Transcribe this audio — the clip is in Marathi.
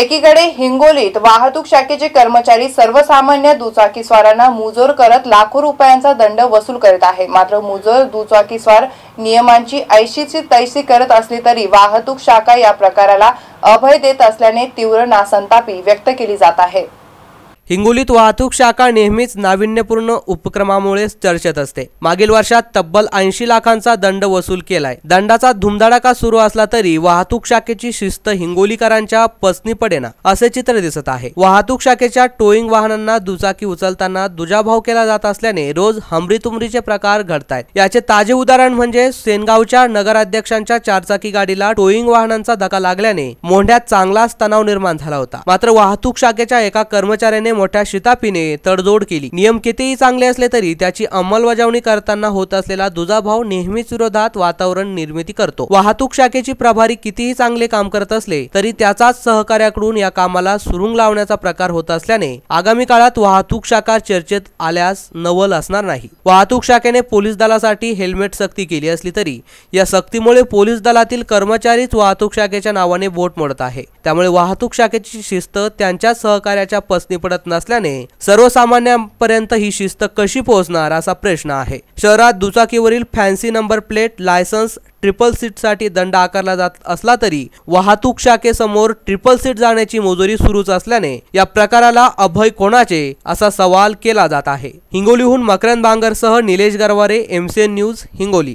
एकीकडे हिंगोलीत वाहतूक शाखेचे कर्मचारी सर्वसामान्य दुचाकीस्वारांना मुजोर करत लाखो रुपयांचा दंड वसूल करीत आहे मात्र मुजोर दुचाकीस्वार नियमांची ऐशीची तैशी करत असली तरी वाहतूक शाखा या प्रकाराला अभय देत असल्याने तीव्र नासंतापी व्यक्त केली जात आहे हिंगोलीत वाहतूक शाखा नेहमीच नाविन्यपूर्ण उपक्रमामुळे चर्चेत असते मागील वर्षात तब्बल ऐंशी लाखांचा दंड वसूल केलाय दंडाचा धुमधडाका सुरू असला तरी वाहतूक शाखेची शिस्त हिंगोलीकरांच्या पसनी पडेना असे चित्र दिसत आहे वाहतूक शाखेच्या टोईंग वाहनांना दुचाकी उचलताना दुजाभाव केला जात असल्याने रोज हमरीतुमरीचे प्रकार घडतायत याचे ताजे उदाहरण म्हणजे सेनगावच्या नगराध्यक्षांच्या चारचाकी गाडीला टोईंग वाहनांचा धक्का लागल्याने मोंढ्यात चांगलाच तणाव निर्माण झाला होता मात्र वाहतूक शाखेच्या एका कर्मचाऱ्याने मोठ्या शितापीने तडजोड केली नियम कितीही चांगले असले तरी त्याची अंमलबजावणी करताना होत असलेला दुजाभाव नेहमीच विरोधात वातावरण निर्मिती करतो वाहतूक शाखेची प्रभारी कितीही चांगले काम करत असले तरी त्याचाच सहकार्याकडून या कामाला सुरुंग लावण्याचा प्रकार होत असल्याने आगामी काळात वाहतूक शाखा चर्चेत आल्यास नवल असणार नाही वाहतूक शाखेने पोलीस दलासाठी हेल्मेट सक्ती केली असली तरी या सक्तीमुळे पोलीस दलातील कर्मचारीच वाहतूक शाखेच्या नावाने बोट मोडत आहे त्यामुळे वाहतूक शाखेची शिस्त त्यांच्या सहकार्याच्या पसनी पडत नसल्याने सर्वसामान्यांपर्यंत ही शिस्त कशी पोहोचणार असा प्रश्न आहे शहरात दुचाकीवरील fancy number plate licence triple सीटसाठी दंड आकारला जात असला तरी वाहतूक शाखेसमोर ट्रिपल सीट जाण्याची मोजोरी सुरूच असल्याने या प्रकाराला अभय कोणाचे असा सवाल केला जात आहे हिंगोलीहून मकरंद बांगरसह निलेश गरवारे एमसीएन न्यूज हिंगोली